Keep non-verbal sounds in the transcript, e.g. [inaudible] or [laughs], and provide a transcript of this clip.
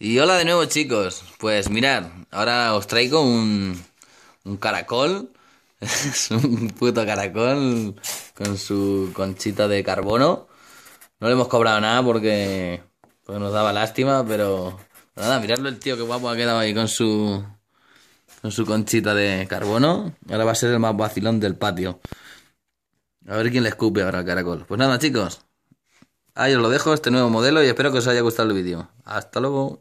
Y hola de nuevo chicos, pues mirad, ahora os traigo un, un caracol, [laughs] es un puto caracol con su conchita de carbono. No le hemos cobrado nada porque, Pues nos daba lástima, pero nada, miradlo el tío que guapo ha quedado ahí con su con su conchita de carbono. Ahora va a ser el más vacilón del patio. A ver quién le escupe ahora al caracol. Pues nada chicos, Ahí os lo dejo, este nuevo modelo, y espero que os haya gustado el vídeo. Hasta luego.